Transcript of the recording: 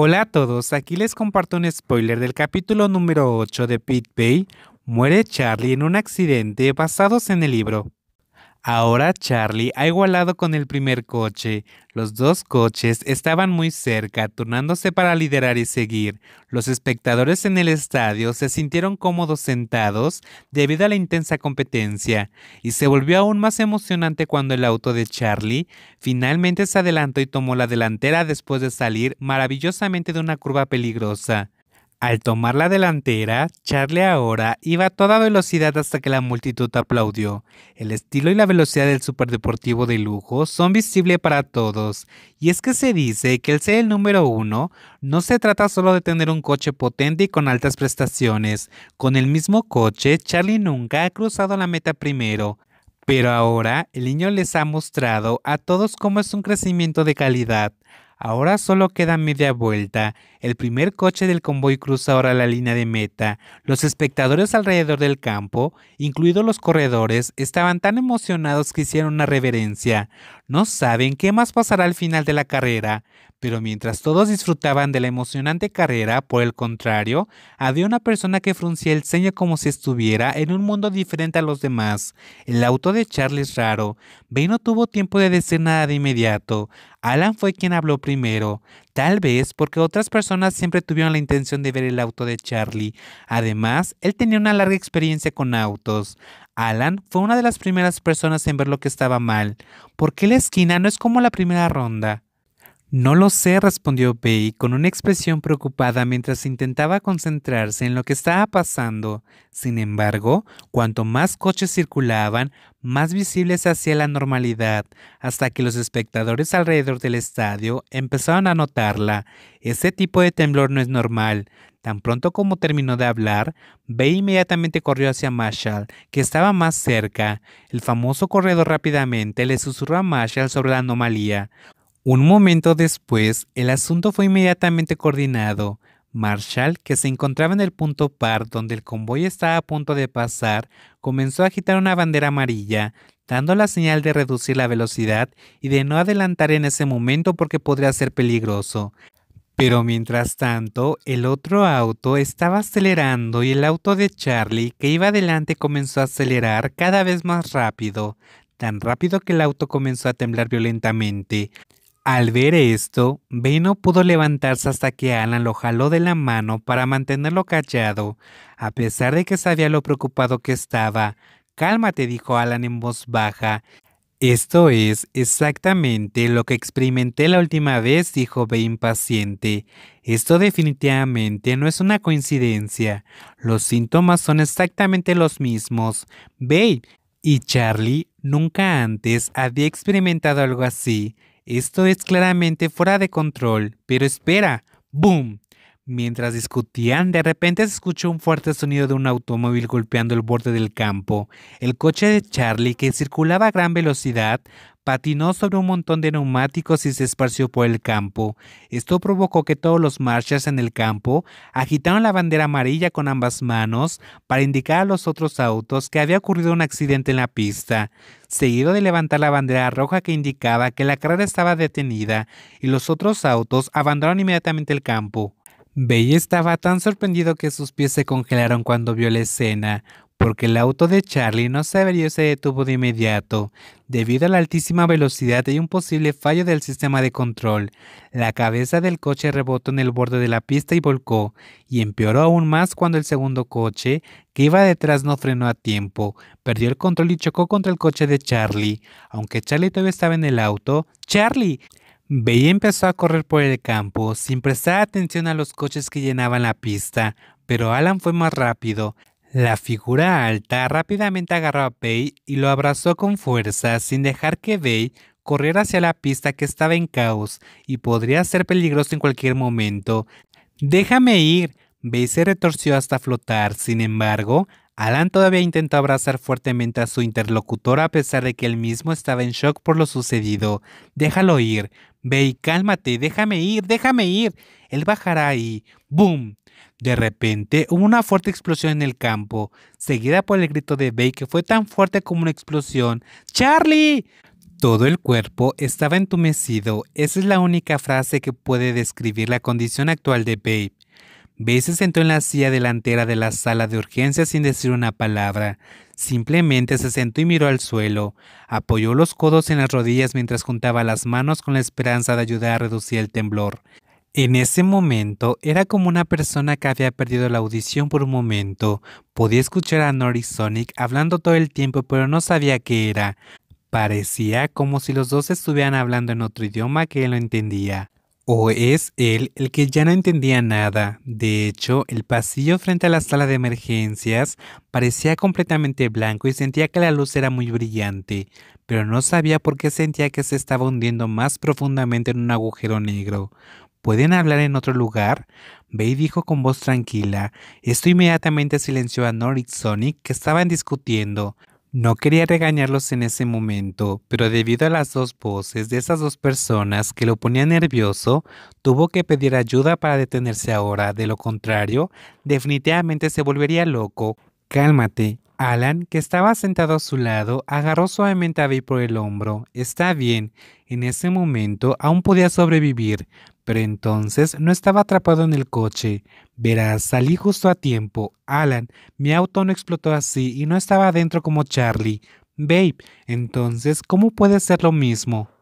Hola a todos, aquí les comparto un spoiler del capítulo número 8 de Pit Bay. Muere Charlie en un accidente basados en el libro. Ahora Charlie ha igualado con el primer coche. Los dos coches estaban muy cerca, turnándose para liderar y seguir. Los espectadores en el estadio se sintieron cómodos sentados debido a la intensa competencia, y se volvió aún más emocionante cuando el auto de Charlie finalmente se adelantó y tomó la delantera después de salir maravillosamente de una curva peligrosa. Al tomar la delantera, Charlie ahora iba a toda velocidad hasta que la multitud aplaudió. El estilo y la velocidad del superdeportivo de lujo son visibles para todos, y es que se dice que el ser el número uno no se trata solo de tener un coche potente y con altas prestaciones. Con el mismo coche, Charlie nunca ha cruzado la meta primero, pero ahora el niño les ha mostrado a todos cómo es un crecimiento de calidad. Ahora solo queda media vuelta. El primer coche del convoy cruza ahora la línea de meta. Los espectadores alrededor del campo, incluidos los corredores, estaban tan emocionados que hicieron una reverencia. No saben qué más pasará al final de la carrera. Pero mientras todos disfrutaban de la emocionante carrera, por el contrario, había una persona que fruncía el ceño como si estuviera en un mundo diferente a los demás. El auto de Charlie es Raro. Bay no tuvo tiempo de decir nada de inmediato. Alan fue quien habló primero, tal vez porque otras personas siempre tuvieron la intención de ver el auto de Charlie. Además, él tenía una larga experiencia con autos. Alan fue una de las primeras personas en ver lo que estaba mal. Porque qué la esquina no es como la primera ronda? No lo sé, respondió Bey con una expresión preocupada mientras intentaba concentrarse en lo que estaba pasando. Sin embargo, cuanto más coches circulaban, más visible se hacía la normalidad, hasta que los espectadores alrededor del estadio empezaron a notarla. Ese tipo de temblor no es normal. Tan pronto como terminó de hablar, Bay inmediatamente corrió hacia Marshall, que estaba más cerca. El famoso corredor rápidamente le susurró a Marshall sobre la anomalía. Un momento después, el asunto fue inmediatamente coordinado. Marshall, que se encontraba en el punto par donde el convoy estaba a punto de pasar, comenzó a agitar una bandera amarilla, dando la señal de reducir la velocidad y de no adelantar en ese momento porque podría ser peligroso. Pero mientras tanto, el otro auto estaba acelerando y el auto de Charlie, que iba adelante, comenzó a acelerar cada vez más rápido, tan rápido que el auto comenzó a temblar violentamente. Al ver esto, Ben no pudo levantarse hasta que Alan lo jaló de la mano para mantenerlo callado, a pesar de que sabía lo preocupado que estaba. Cálmate, dijo Alan en voz baja. Esto es exactamente lo que experimenté la última vez, dijo Bey impaciente. Esto definitivamente no es una coincidencia. Los síntomas son exactamente los mismos. Bey y Charlie nunca antes había experimentado algo así. Esto es claramente fuera de control, pero espera, ¡boom! Mientras discutían, de repente se escuchó un fuerte sonido de un automóvil golpeando el borde del campo. El coche de Charlie, que circulaba a gran velocidad, patinó sobre un montón de neumáticos y se esparció por el campo. Esto provocó que todos los marchas en el campo agitaron la bandera amarilla con ambas manos para indicar a los otros autos que había ocurrido un accidente en la pista, seguido de levantar la bandera roja que indicaba que la carrera estaba detenida y los otros autos abandonaron inmediatamente el campo. Bey estaba tan sorprendido que sus pies se congelaron cuando vio la escena, porque el auto de Charlie no se averió y se detuvo de inmediato, debido a la altísima velocidad y un posible fallo del sistema de control. La cabeza del coche rebotó en el borde de la pista y volcó, y empeoró aún más cuando el segundo coche, que iba detrás, no frenó a tiempo, perdió el control y chocó contra el coche de Charlie. Aunque Charlie todavía estaba en el auto, ¡Charlie! Bey empezó a correr por el campo sin prestar atención a los coches que llenaban la pista, pero Alan fue más rápido. La figura alta rápidamente agarró a Bey y lo abrazó con fuerza sin dejar que Bey corriera hacia la pista que estaba en caos y podría ser peligroso en cualquier momento. Déjame ir. Bey se retorció hasta flotar. Sin embargo, Alan todavía intentó abrazar fuertemente a su interlocutor a pesar de que él mismo estaba en shock por lo sucedido. Déjalo ir. ¡Babe, cálmate, déjame ir, déjame ir. Él bajará y ¡boom! De repente hubo una fuerte explosión en el campo, seguida por el grito de Bay que fue tan fuerte como una explosión. ¡Charlie! Todo el cuerpo estaba entumecido. Esa es la única frase que puede describir la condición actual de Babe se sentó en la silla delantera de la sala de urgencia sin decir una palabra. Simplemente se sentó y miró al suelo. Apoyó los codos en las rodillas mientras juntaba las manos con la esperanza de ayudar a reducir el temblor. En ese momento era como una persona que había perdido la audición por un momento. Podía escuchar a Nori Sonic hablando todo el tiempo pero no sabía qué era. Parecía como si los dos estuvieran hablando en otro idioma que él no entendía. ¿O es él el que ya no entendía nada? De hecho, el pasillo frente a la sala de emergencias parecía completamente blanco y sentía que la luz era muy brillante, pero no sabía por qué sentía que se estaba hundiendo más profundamente en un agujero negro. ¿Pueden hablar en otro lugar? Bay dijo con voz tranquila. Esto inmediatamente silenció a Norik Sonic, que estaban discutiendo. No quería regañarlos en ese momento, pero debido a las dos voces de esas dos personas que lo ponían nervioso, tuvo que pedir ayuda para detenerse ahora, de lo contrario, definitivamente se volvería loco. Cálmate. Alan, que estaba sentado a su lado, agarró suavemente a Bey por el hombro. Está bien, en ese momento aún podía sobrevivir, pero entonces no estaba atrapado en el coche. Verás, salí justo a tiempo. Alan, mi auto no explotó así y no estaba adentro como Charlie. Babe, entonces, ¿cómo puede ser lo mismo?